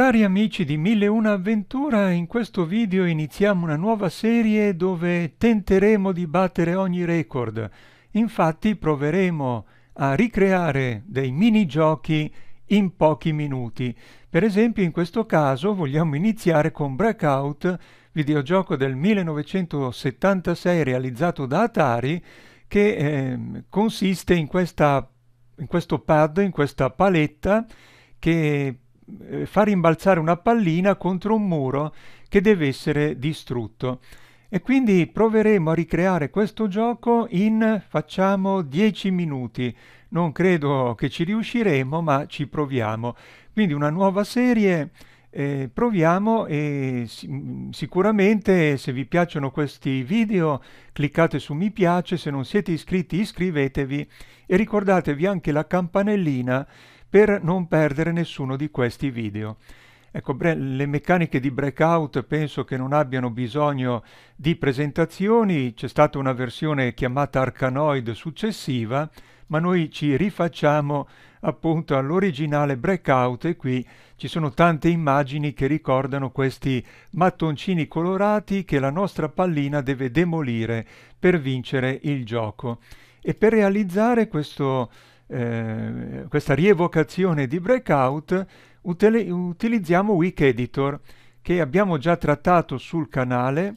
Cari amici di 1001 Avventura, in questo video iniziamo una nuova serie dove tenteremo di battere ogni record. Infatti proveremo a ricreare dei minigiochi in pochi minuti. Per esempio in questo caso vogliamo iniziare con Breakout, videogioco del 1976 realizzato da Atari, che eh, consiste in, questa, in questo pad, in questa paletta che eh, fa rimbalzare una pallina contro un muro che deve essere distrutto. E quindi proveremo a ricreare questo gioco in, facciamo, 10 minuti. Non credo che ci riusciremo, ma ci proviamo. Quindi una nuova serie, eh, proviamo e si sicuramente se vi piacciono questi video cliccate su mi piace, se non siete iscritti iscrivetevi e ricordatevi anche la campanellina per non perdere nessuno di questi video. Ecco, bre- le meccaniche di breakout penso che non abbiano bisogno di presentazioni, c'è stata una versione chiamata Arcanoid successiva, ma noi ci rifacciamo appunto all'originale breakout e qui ci sono tante immagini che ricordano questi mattoncini colorati che la nostra pallina deve demolire per vincere il gioco. E per realizzare questo eh, questa rievocazione di breakout utili utilizziamo Week Editor che abbiamo già trattato sul canale.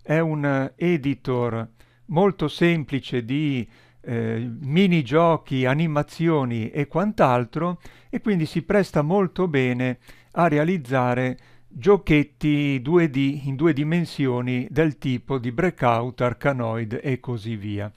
È un editor molto semplice di eh, mini giochi, animazioni e quant'altro e quindi si presta molto bene a realizzare giochetti 2D in due dimensioni del tipo di breakout, arcanoid e così via.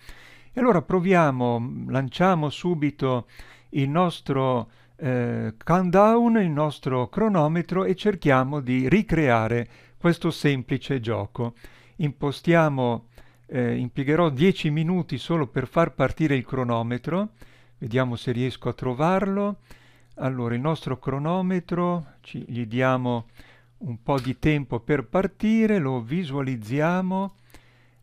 E allora proviamo, lanciamo subito il nostro eh, countdown, il nostro cronometro e cerchiamo di ricreare questo semplice gioco. Impostiamo, eh, impiegherò 10 minuti solo per far partire il cronometro, vediamo se riesco a trovarlo. Allora, il nostro cronometro, ci, gli diamo un po' di tempo per partire, lo visualizziamo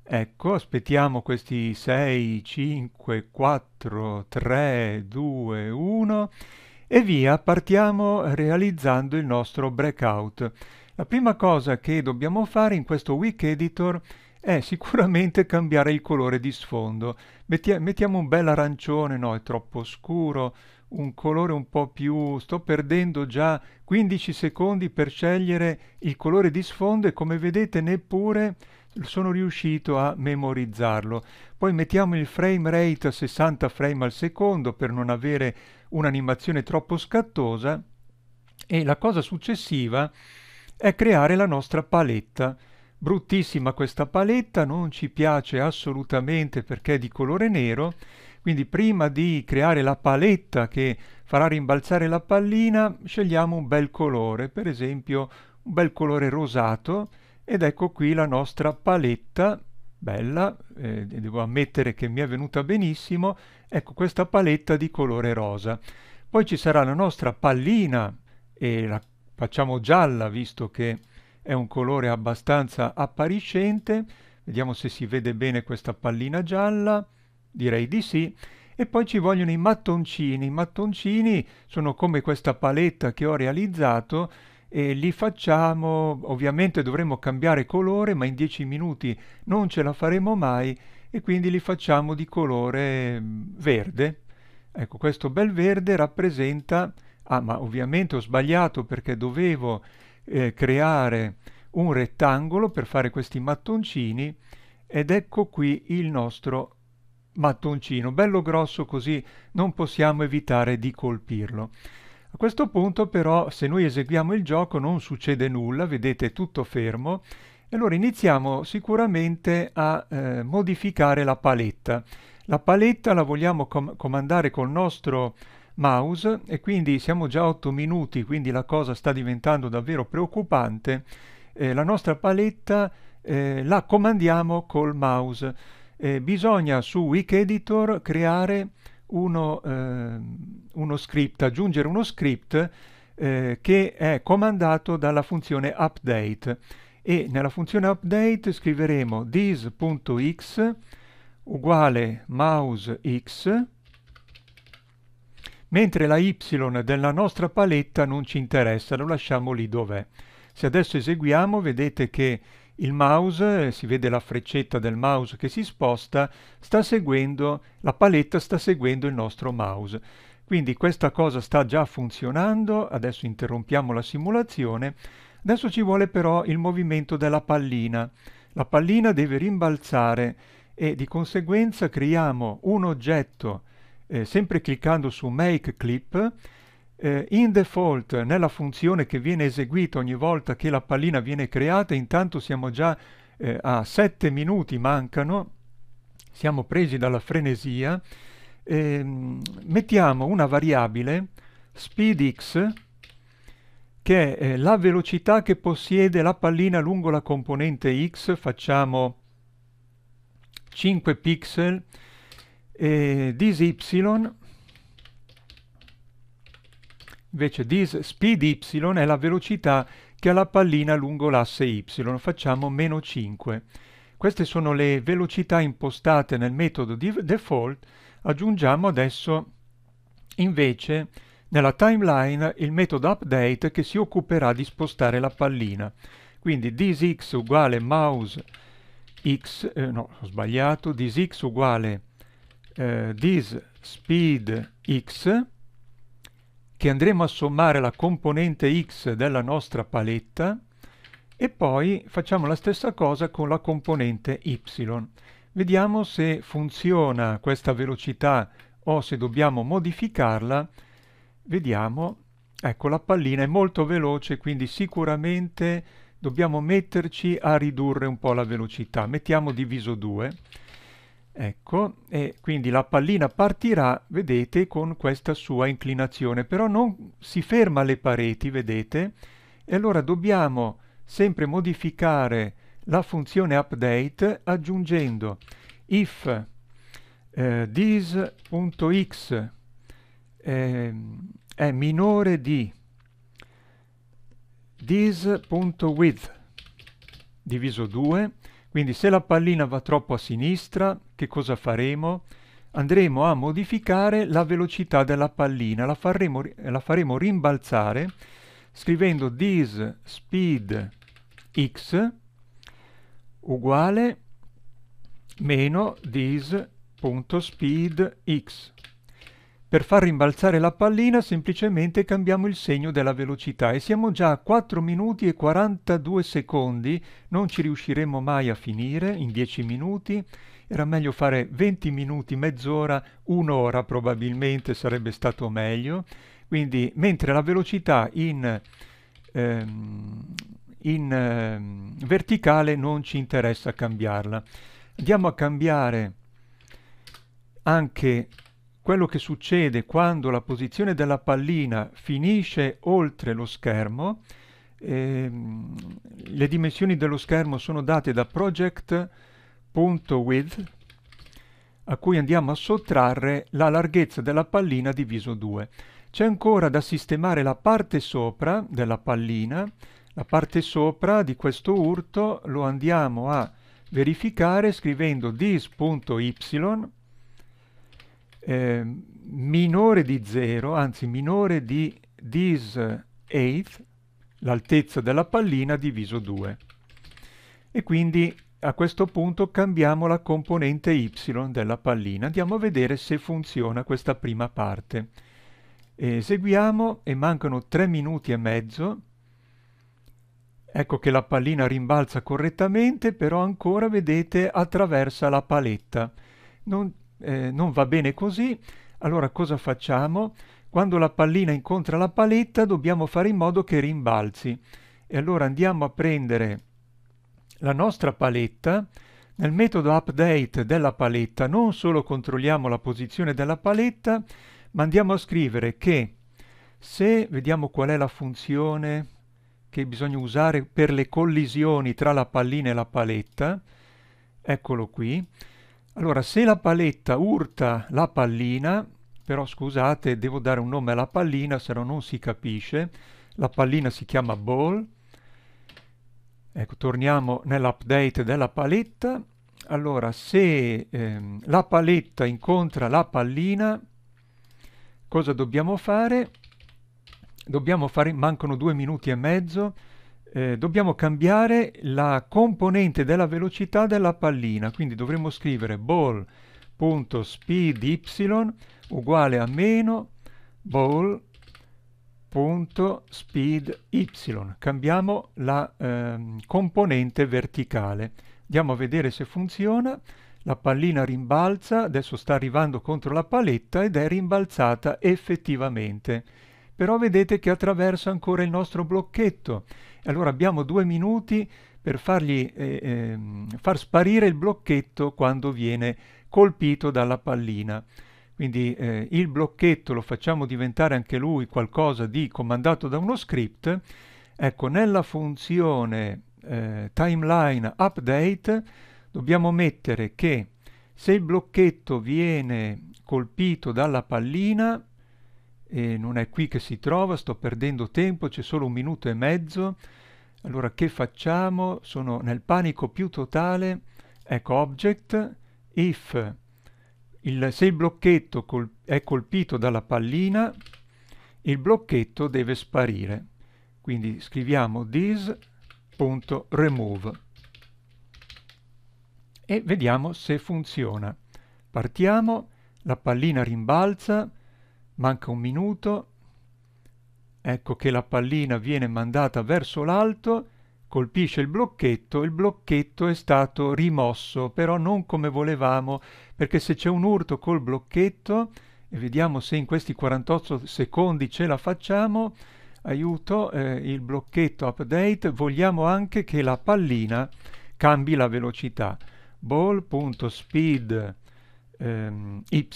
Ecco, aspettiamo questi 6, 5, 4, 3, 2, 1 e via, partiamo realizzando il nostro breakout. La prima cosa che dobbiamo fare in questo Week Editor è sicuramente cambiare il colore di sfondo. Metti mettiamo un bel arancione, no, è troppo scuro, un colore un po' più... sto perdendo già 15 secondi per scegliere il colore di sfondo e come vedete neppure sono riuscito a memorizzarlo. Poi mettiamo il frame rate a 60 frame al secondo per non avere un'animazione troppo scattosa e la cosa successiva è creare la nostra paletta. Bruttissima questa paletta, non ci piace assolutamente perché è di colore nero, quindi prima di creare la paletta che farà rimbalzare la pallina scegliamo un bel colore, per esempio un bel colore rosato, ed ecco qui la nostra paletta bella eh, devo ammettere che mi è venuta benissimo ecco questa paletta di colore rosa poi ci sarà la nostra pallina e la facciamo gialla visto che è un colore abbastanza appariscente vediamo se si vede bene questa pallina gialla direi di sì e poi ci vogliono i mattoncini i mattoncini sono come questa paletta che ho realizzato e li facciamo, ovviamente dovremmo cambiare colore, ma in 10 minuti non ce la faremo mai e quindi li facciamo di colore mm, verde. Ecco, questo bel verde rappresenta, ah ma ovviamente ho sbagliato perché dovevo eh, creare un rettangolo per fare questi mattoncini ed ecco qui il nostro mattoncino, bello grosso così non possiamo evitare di colpirlo. A questo punto però se noi eseguiamo il gioco non succede nulla, vedete è tutto fermo, e allora iniziamo sicuramente a eh, modificare la paletta. La paletta la vogliamo com comandare col nostro mouse e quindi siamo già 8 minuti, quindi la cosa sta diventando davvero preoccupante. Eh, la nostra paletta eh, la comandiamo col mouse. Eh, bisogna su Wikeditor creare uno, eh, uno script, aggiungere uno script eh, che è comandato dalla funzione update e nella funzione update scriveremo this.x uguale mouse x mentre la y della nostra paletta non ci interessa, lo lasciamo lì dov'è. Se adesso eseguiamo vedete che il mouse, si vede la freccetta del mouse che si sposta, sta seguendo, la paletta sta seguendo il nostro mouse. Quindi questa cosa sta già funzionando, adesso interrompiamo la simulazione, adesso ci vuole però il movimento della pallina. La pallina deve rimbalzare e di conseguenza creiamo un oggetto, eh, sempre cliccando su Make Clip, eh, in default nella funzione che viene eseguita ogni volta che la pallina viene creata, intanto siamo già eh, a 7 minuti mancano, siamo presi dalla frenesia, ehm, mettiamo una variabile speedx che è eh, la velocità che possiede la pallina lungo la componente x, facciamo 5 pixel, e eh, disyy Invece this speed y è la velocità che ha la pallina lungo l'asse y, facciamo meno 5. Queste sono le velocità impostate nel metodo di default, aggiungiamo adesso invece nella timeline il metodo update che si occuperà di spostare la pallina. Quindi disx uguale mouse x, eh, no, ho sbagliato, disx uguale eh, dis speed x, che andremo a sommare la componente x della nostra paletta e poi facciamo la stessa cosa con la componente y. Vediamo se funziona questa velocità o se dobbiamo modificarla. Vediamo, ecco la pallina è molto veloce quindi sicuramente dobbiamo metterci a ridurre un po' la velocità. Mettiamo diviso 2 Ecco, e quindi la pallina partirà, vedete, con questa sua inclinazione, però non si ferma alle pareti, vedete, e allora dobbiamo sempre modificare la funzione update aggiungendo if eh, this.x eh, è minore di this.width diviso 2, quindi se la pallina va troppo a sinistra che cosa faremo? Andremo a modificare la velocità della pallina, la faremo, la faremo rimbalzare scrivendo this speed x uguale meno this.speed x. Per far rimbalzare la pallina semplicemente cambiamo il segno della velocità e siamo già a 4 minuti e 42 secondi, non ci riusciremo mai a finire in 10 minuti era meglio fare 20 minuti, mezz'ora, un'ora probabilmente sarebbe stato meglio. Quindi mentre la velocità in, ehm, in ehm, verticale non ci interessa cambiarla. Andiamo a cambiare anche quello che succede quando la posizione della pallina finisce oltre lo schermo. Ehm, le dimensioni dello schermo sono date da project punto width a cui andiamo a sottrarre la larghezza della pallina diviso 2. C'è ancora da sistemare la parte sopra della pallina, la parte sopra di questo urto lo andiamo a verificare scrivendo dis.y eh, minore di 0, anzi minore di dis eighth, l'altezza della pallina diviso 2. E quindi a questo punto cambiamo la componente y della pallina. Andiamo a vedere se funziona questa prima parte. Eseguiamo e mancano 3 minuti e mezzo. Ecco che la pallina rimbalza correttamente, però ancora, vedete, attraversa la paletta. Non, eh, non va bene così. Allora cosa facciamo? Quando la pallina incontra la paletta dobbiamo fare in modo che rimbalzi. E allora andiamo a prendere la nostra paletta, nel metodo update della paletta non solo controlliamo la posizione della paletta, ma andiamo a scrivere che se vediamo qual è la funzione che bisogna usare per le collisioni tra la pallina e la paletta, eccolo qui, allora se la paletta urta la pallina, però scusate devo dare un nome alla pallina se no non si capisce, la pallina si chiama ball, Ecco, torniamo nell'update della paletta. Allora, se ehm, la paletta incontra la pallina, cosa dobbiamo fare? Dobbiamo fare, mancano due minuti e mezzo, eh, dobbiamo cambiare la componente della velocità della pallina, quindi dovremmo scrivere ball.speedy uguale a meno ball punto speed y. Cambiamo la ehm, componente verticale. Andiamo a vedere se funziona. La pallina rimbalza, adesso sta arrivando contro la paletta ed è rimbalzata effettivamente. Però vedete che attraversa ancora il nostro blocchetto. Allora abbiamo due minuti per fargli, eh, eh, far sparire il blocchetto quando viene colpito dalla pallina. Quindi eh, il blocchetto lo facciamo diventare anche lui qualcosa di comandato da uno script. Ecco, nella funzione eh, timeline update dobbiamo mettere che se il blocchetto viene colpito dalla pallina, e non è qui che si trova, sto perdendo tempo, c'è solo un minuto e mezzo, allora che facciamo? Sono nel panico più totale, ecco object, if il, se il blocchetto col, è colpito dalla pallina, il blocchetto deve sparire. Quindi scriviamo this.remove e vediamo se funziona. Partiamo, la pallina rimbalza, manca un minuto, ecco che la pallina viene mandata verso l'alto colpisce il blocchetto, il blocchetto è stato rimosso, però non come volevamo, perché se c'è un urto col blocchetto, e vediamo se in questi 48 secondi ce la facciamo, aiuto, eh, il blocchetto update, vogliamo anche che la pallina cambi la velocità. Ball.speed ehm, y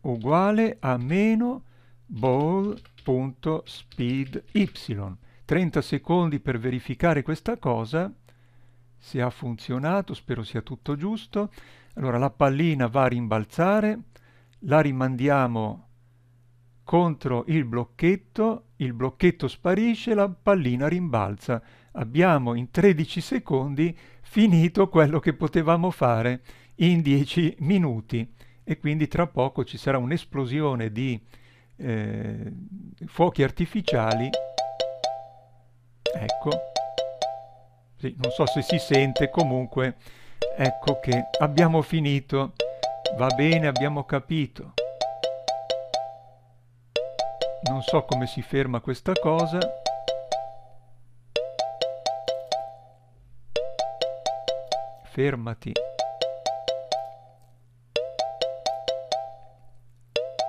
uguale a meno ball.speed y 30 secondi per verificare questa cosa se ha funzionato, spero sia tutto giusto. Allora la pallina va a rimbalzare, la rimandiamo contro il blocchetto, il blocchetto sparisce, la pallina rimbalza. Abbiamo in 13 secondi finito quello che potevamo fare in 10 minuti e quindi tra poco ci sarà un'esplosione di eh, fuochi artificiali ecco sì, non so se si sente comunque ecco che abbiamo finito va bene abbiamo capito non so come si ferma questa cosa fermati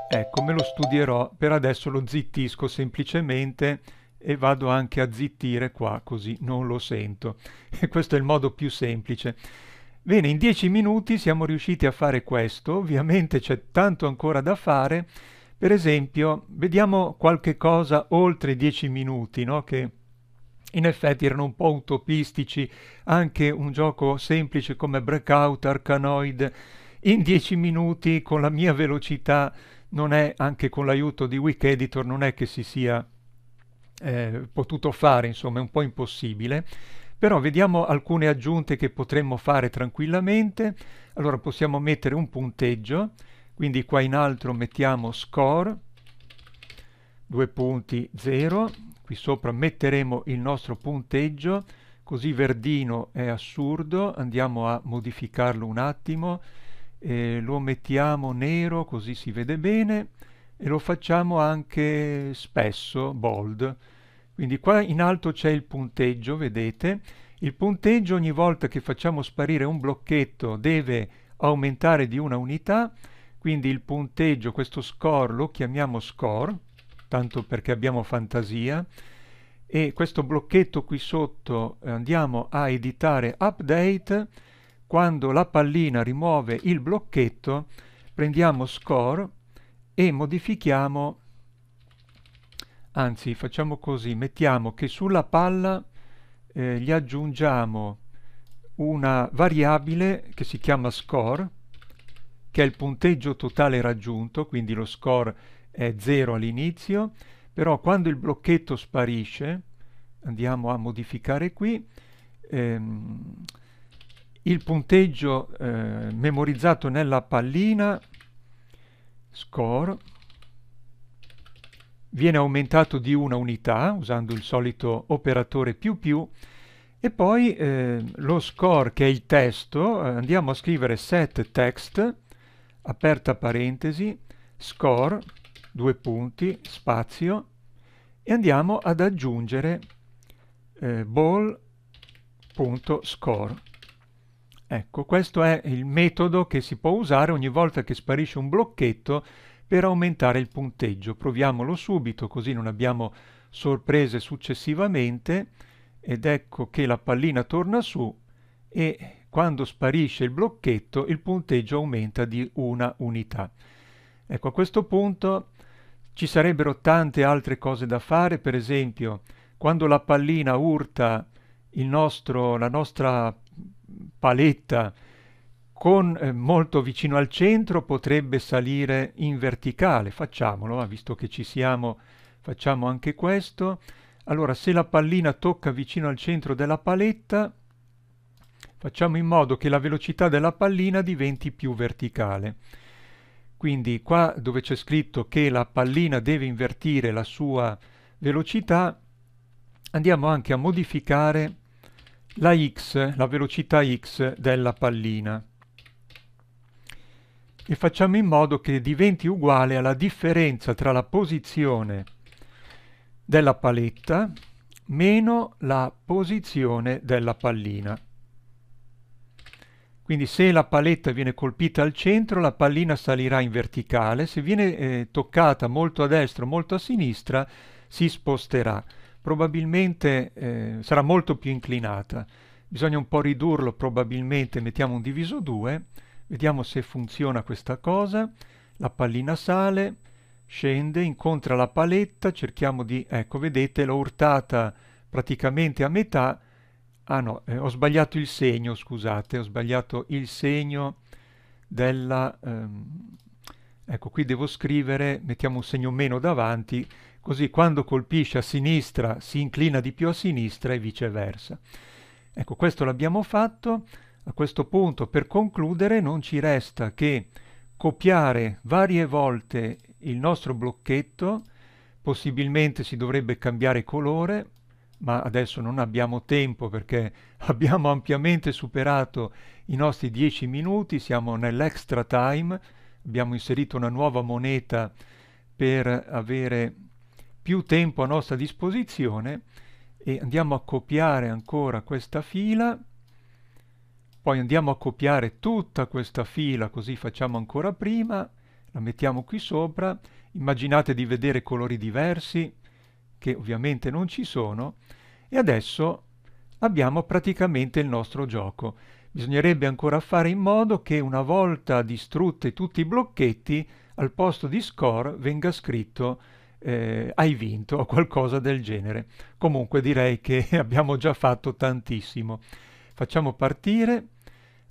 ecco me lo studierò per adesso lo zittisco semplicemente e vado anche a zittire qua così non lo sento. E questo è il modo più semplice. Bene, in dieci minuti siamo riusciti a fare questo, ovviamente c'è tanto ancora da fare, per esempio vediamo qualche cosa oltre dieci minuti, no? che in effetti erano un po' utopistici, anche un gioco semplice come Breakout, Arcanoid, in dieci minuti con la mia velocità, non è, anche con l'aiuto di Wikeditor, non è che si sia eh, potuto fare, insomma è un po' impossibile, però vediamo alcune aggiunte che potremmo fare tranquillamente. Allora possiamo mettere un punteggio, quindi qua in alto mettiamo score, due punti 0, qui sopra metteremo il nostro punteggio, così verdino è assurdo, andiamo a modificarlo un attimo, eh, lo mettiamo nero così si vede bene, e lo facciamo anche spesso, bold. Quindi qua in alto c'è il punteggio, vedete? Il punteggio ogni volta che facciamo sparire un blocchetto deve aumentare di una unità, quindi il punteggio, questo score lo chiamiamo score, tanto perché abbiamo fantasia, e questo blocchetto qui sotto eh, andiamo a editare update, quando la pallina rimuove il blocchetto prendiamo score e modifichiamo, anzi facciamo così, mettiamo che sulla palla eh, gli aggiungiamo una variabile che si chiama score, che è il punteggio totale raggiunto, quindi lo score è 0 all'inizio, però quando il blocchetto sparisce, andiamo a modificare qui, ehm, il punteggio eh, memorizzato nella pallina score viene aumentato di una unità usando il solito operatore più più e poi eh, lo score che è il testo eh, andiamo a scrivere set text aperta parentesi score due punti spazio e andiamo ad aggiungere eh, ball.score Ecco, questo è il metodo che si può usare ogni volta che sparisce un blocchetto per aumentare il punteggio. Proviamolo subito così non abbiamo sorprese successivamente ed ecco che la pallina torna su e quando sparisce il blocchetto il punteggio aumenta di una unità. Ecco, a questo punto ci sarebbero tante altre cose da fare, per esempio quando la pallina urta nostro, la nostra paletta con eh, molto vicino al centro potrebbe salire in verticale, facciamolo, ma eh, visto che ci siamo facciamo anche questo. Allora se la pallina tocca vicino al centro della paletta facciamo in modo che la velocità della pallina diventi più verticale. Quindi qua dove c'è scritto che la pallina deve invertire la sua velocità andiamo anche a modificare la x, la velocità x della pallina e facciamo in modo che diventi uguale alla differenza tra la posizione della paletta meno la posizione della pallina. Quindi se la paletta viene colpita al centro, la pallina salirà in verticale, se viene eh, toccata molto a destra o molto a sinistra, si sposterà probabilmente eh, sarà molto più inclinata. Bisogna un po' ridurlo, probabilmente mettiamo un diviso 2, vediamo se funziona questa cosa, la pallina sale, scende, incontra la paletta, cerchiamo di... ecco, vedete, l'ho urtata praticamente a metà, ah no, eh, ho sbagliato il segno, scusate, ho sbagliato il segno della... Ehm, ecco, qui devo scrivere, mettiamo un segno meno davanti, così quando colpisce a sinistra si inclina di più a sinistra e viceversa. Ecco, questo l'abbiamo fatto. A questo punto, per concludere, non ci resta che copiare varie volte il nostro blocchetto, possibilmente si dovrebbe cambiare colore, ma adesso non abbiamo tempo perché abbiamo ampiamente superato i nostri 10 minuti, siamo nell'extra time, abbiamo inserito una nuova moneta per avere più tempo a nostra disposizione e andiamo a copiare ancora questa fila poi andiamo a copiare tutta questa fila così facciamo ancora prima la mettiamo qui sopra immaginate di vedere colori diversi che ovviamente non ci sono e adesso abbiamo praticamente il nostro gioco bisognerebbe ancora fare in modo che una volta distrutte tutti i blocchetti al posto di score venga scritto eh, hai vinto o qualcosa del genere. Comunque direi che abbiamo già fatto tantissimo. Facciamo partire,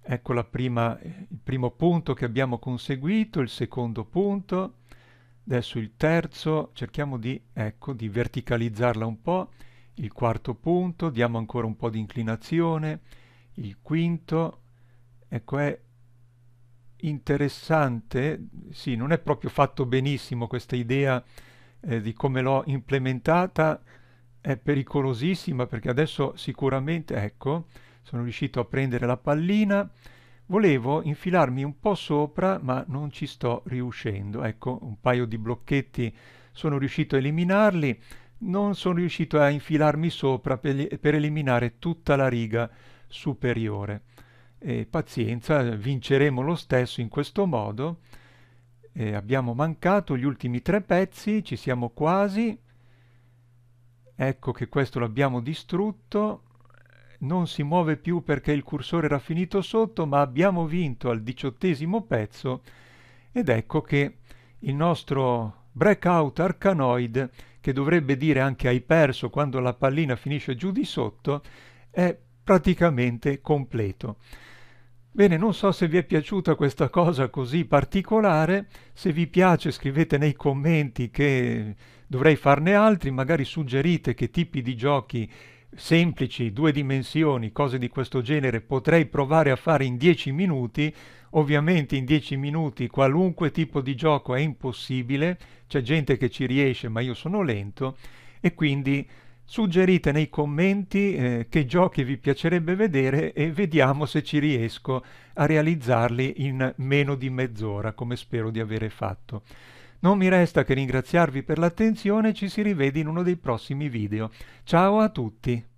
ecco prima, eh, il primo punto che abbiamo conseguito, il secondo punto, adesso il terzo, cerchiamo di, ecco, di verticalizzarla un po', il quarto punto, diamo ancora un po' di inclinazione, il quinto, ecco è interessante, sì, non è proprio fatto benissimo questa idea eh, di come l'ho implementata è pericolosissima perché adesso sicuramente, ecco, sono riuscito a prendere la pallina, volevo infilarmi un po' sopra ma non ci sto riuscendo, ecco un paio di blocchetti sono riuscito a eliminarli, non sono riuscito a infilarmi sopra per, per eliminare tutta la riga superiore. E pazienza, vinceremo lo stesso in questo modo eh, abbiamo mancato gli ultimi tre pezzi, ci siamo quasi, ecco che questo l'abbiamo distrutto, non si muove più perché il cursore era finito sotto, ma abbiamo vinto al diciottesimo pezzo ed ecco che il nostro breakout arcanoid, che dovrebbe dire anche hai perso quando la pallina finisce giù di sotto, è praticamente completo. Bene, non so se vi è piaciuta questa cosa così particolare, se vi piace scrivete nei commenti che dovrei farne altri, magari suggerite che tipi di giochi semplici, due dimensioni, cose di questo genere potrei provare a fare in dieci minuti. Ovviamente in dieci minuti qualunque tipo di gioco è impossibile, c'è gente che ci riesce ma io sono lento e quindi Suggerite nei commenti eh, che giochi vi piacerebbe vedere e vediamo se ci riesco a realizzarli in meno di mezz'ora, come spero di avere fatto. Non mi resta che ringraziarvi per l'attenzione e ci si rivede in uno dei prossimi video. Ciao a tutti!